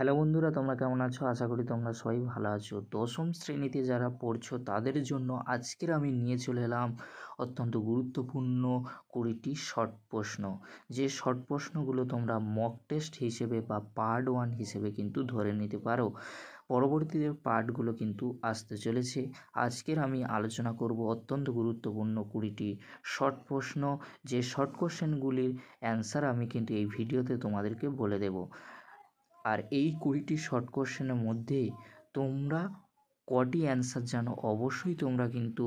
hello বন্ধুরা তোমরা কেমন আছো আশা করি তোমরা সবাই ভালো আছো দশম শ্রেণীতে যারা পড়ছো তাদের জন্য আজকের আমি নিয়ে চলে এলাম অত্যন্ত গুরুত্বপূর্ণ কুড়িটি শর্ট প্রশ্ন যে শর্ট প্রশ্নগুলো তোমরা মক টেস্ট হিসেবে বা পার্ট ওয়ান হিসেবে কিন্তু ধরে নিতে পারো পরবর্তীতে পার্টগুলো কিন্তু আসতে চলেছে আজকের আমি আলোচনা করব অত্যন্ত গুরুত্বপূর্ণ কুড়িটি শর্ট প্রশ্ন যে শর্ট কোশ্চেনগুলির অ্যান্সার আমি কিন্তু এই ভিডিওতে তোমাদেরকে বলে দেবো আর এই কুড়িটি শর্ট কোশ্চেনের মধ্যে তোমরা কটি অ্যান্সার জানো অবশ্যই তোমরা কিন্তু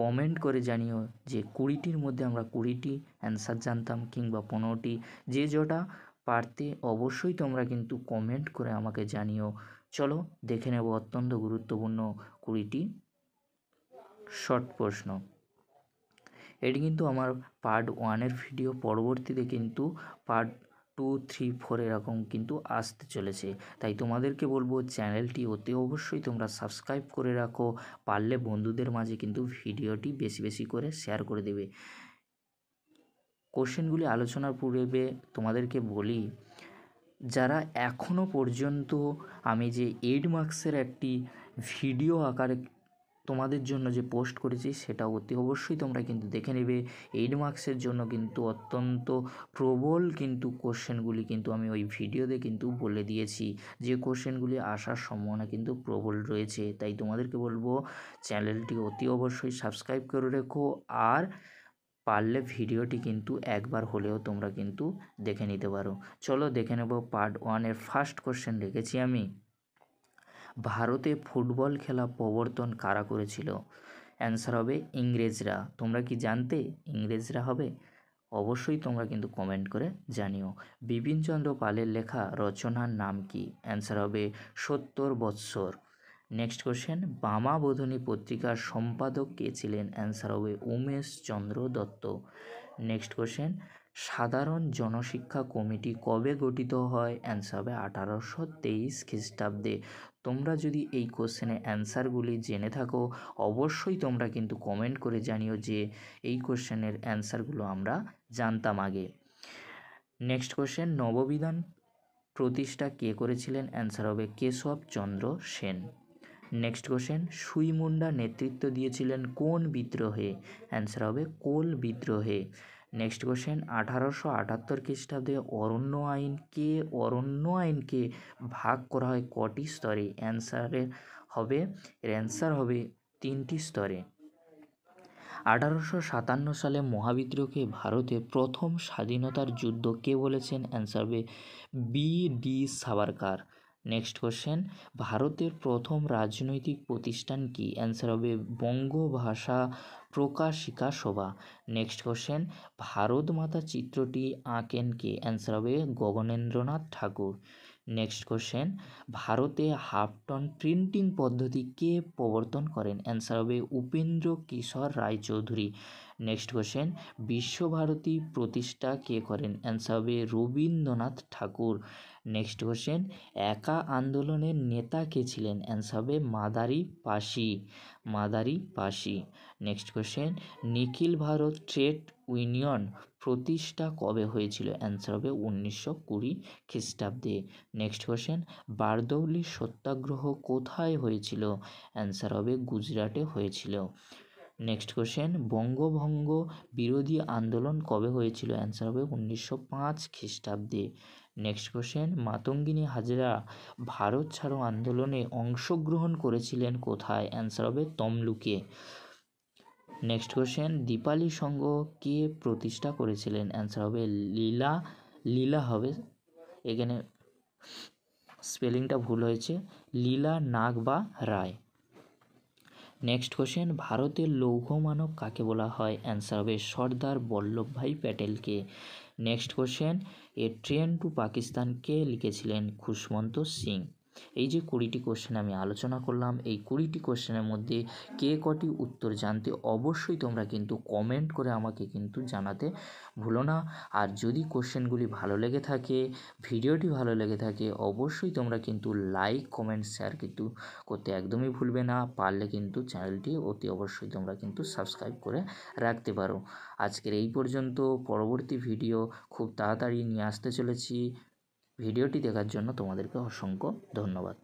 কমেন্ট করে জানিও যে কুড়িটির মধ্যে আমরা কুড়িটি অ্যান্সার জানতাম কিংবা পনেরোটি যে যটা পারতে অবশ্যই তোমরা কিন্তু কমেন্ট করে আমাকে জানিও চলো দেখে নেব অত্যন্ত গুরুত্বপূর্ণ কুড়িটি শর্ট প্রশ্ন এটি কিন্তু আমার পার্ট ওয়ানের ভিডিও পরবর্তীতে কিন্তু পার্ট টু থ্রি ফোর এরকম কিন্তু আসতে চলেছে তাই তোমাদেরকে বলবো চ্যানেলটি অতি অবশ্যই তোমরা সাবস্ক্রাইব করে রাখো পারলে বন্ধুদের মাঝে কিন্তু ভিডিওটি বেশি বেশি করে শেয়ার করে দেবে কোশ্চেনগুলি আলোচনার পূর্বে তোমাদেরকে বলি যারা এখনও পর্যন্ত আমি যে এইট মার্কসের একটি ভিডিও আকারে তোমাদের জন্য যে পোস্ট করেছি সেটা অতি অবশ্যই তোমরা কিন্তু দেখে নেবে এইট মার্কসের জন্য কিন্তু অত্যন্ত প্রবল কিন্তু কোশ্চেনগুলি কিন্তু আমি ওই ভিডিওতে কিন্তু বলে দিয়েছি যে কোশ্চেনগুলি আসার সম্ভাবনা কিন্তু প্রবল রয়েছে তাই তোমাদেরকে বলবো চ্যানেলটি অতি অবশ্যই সাবস্ক্রাইব করে রেখো আর পারলে ভিডিওটি কিন্তু একবার হলেও তোমরা কিন্তু দেখে নিতে পারো চলো দেখে নেব পার্ট ওয়ানের ফার্স্ট কোশ্চেন রেখেছি আমি ভারতে ফুটবল খেলা প্রবর্তন কারা করেছিল অ্যান্সার হবে ইংরেজরা তোমরা কি জানতে ইংরেজরা হবে অবশ্যই তোমরা কিন্তু কমেন্ট করে জানিও বিপিনচন্দ্র পালের লেখা রচনার নাম কি অ্যান্সার হবে সত্তর বৎসর নেক্সট কোশ্চেন বামাবোধনী পত্রিকার সম্পাদক কে ছিলেন অ্যান্সার হবে উমেশ চন্দ্র দত্ত নেক্সট কোশ্চেন সাধারণ জনশিক্ষা কমিটি কবে গঠিত হয় অ্যান্সার হবে আঠারোশো তেইশ খ্রিস্টাব্দে তোমরা যদি এই কোশ্চেনে অ্যান্সারগুলি জেনে থাকো অবশ্যই তোমরা কিন্তু কমেন্ট করে জানিও যে এই কোশ্চেনের অ্যান্সারগুলো আমরা জানতাম আগে নেক্সট কোশ্চেন নববিধান প্রতিষ্ঠা কে করেছিলেন অ্যান্সার হবে কেশব চন্দ্র সেন নেক্সট কোশ্চেন সুইমুন্ডা নেতৃত্ব দিয়েছিলেন কোন বিদ্রোহে অ্যান্সার হবে কোল বিদ্রোহে নেক্সট কোশ্চেন আঠারোশো আটাত্তর খ্রিস্টাব্দে অরণ্য আইনকে অরণ্য আইনকে ভাগ করা হয় কটি স্তরে অ্যান্সারের হবে এর অ্যান্সার হবে তিনটি স্তরে আঠারোশো সাতান্ন সালে মহাবিদ্রোহকে ভারতে প্রথম স্বাধীনতার যুদ্ধ কে বলেছেন অ্যান্সার হবে V D Savarkar next question ভারতের প্রথম রাজনৈতিক প্রতিষ্ঠান কি অ্যান্সার হবে বঙ্গ ভাষা প্রকাশিকা শোভা নেক্সট কোশ্চেন ভারত মাতা চিত্রটি আঁকেন কে অ্যান্সার হবে গগনেন্দ্রনাথ ঠাকুর নেক্সট কোশ্চেন ভারতে হাফটন প্রিন্টিং পদ্ধতি কে প্রবর্তন করেন অ্যান্সার হবে উপেন্দ্র কিশোর রায়চৌধুরী নেক্সট কোশ্চেন বিশ্বভারতী প্রতিষ্ঠা কে করেন অ্যান্সার হবে রবীন্দ্রনাথ ঠাকুর নেক্সট কোশ্চেন একা আন্দোলনের নেতা কে ছিলেন অ্যান্সার হবে মাদারি Pasi Madari Pasi next question Nikhil Bharat trade union প্রতিষ্ঠা কবে হয়েছিল অ্যান্সার হবে উনিশশো কুড়ি খ্রিস্টাব্দে নেক্সট কোয়েশ্চেন বারদৌলি সত্যাগ্রহ কোথায় হয়েছিল অ্যান্সার হবে গুজরাটে হয়েছিল নেক্সট কোয়েশ্চেন বঙ্গভঙ্গ বিরোধী আন্দোলন কবে হয়েছিল অ্যান্সার হবে উনিশশো পাঁচ খ্রিস্টাব্দে নেক্সট কোশ্চেন মাতঙ্গিনী হাজরা ভারত ছাড়ো আন্দোলনে অংশগ্রহণ করেছিলেন কোথায় অ্যান্সার হবে তমলুকে নেক্সট কোয়েশ্চেন দীপালি সংঘ কে প্রতিষ্ঠা করেছিলেন অ্যান্সার হবে লীলা লীলা হবে এখানে স্পেলিংটা ভুল হয়েছে লীলা নাগ বা রায় নেক্সট কোয়েশ্চেন ভারতের লৌহ মানব কাকে বলা হয় অ্যান্সার হবে সর্দার বল্লভভাই প্যাটেলকে next question a train to Pakistan কে লিখেছিলেন খুশমন্ত সিং এই যে কুড়িটি কোশ্চেন আমি আলোচনা করলাম এই কুড়িটি কোশ্চেনের মধ্যে কে কটি উত্তর জানতে অবশ্যই তোমরা কিন্তু কমেন্ট করে আমাকে কিন্তু জানাতে ভুলো না আর যদি কোশ্চেনগুলি ভালো লেগে থাকে ভিডিওটি ভালো লেগে থাকে অবশ্যই তোমরা কিন্তু লাইক কমেন্ট শেয়ার কিন্তু করতে একদমই ভুলবে না পারলে কিন্তু চ্যানেলটি অতি অবশ্যই তোমরা কিন্তু সাবস্ক্রাইব করে রাখতে পারো আজকের এই পর্যন্ত পরবর্তী ভিডিও খুব তাড়াতাড়ি নিয়ে আসতে চলেছি ভিডিওটি দেখার জন্য তোমাদেরকে অসংখ্য ধন্যবাদ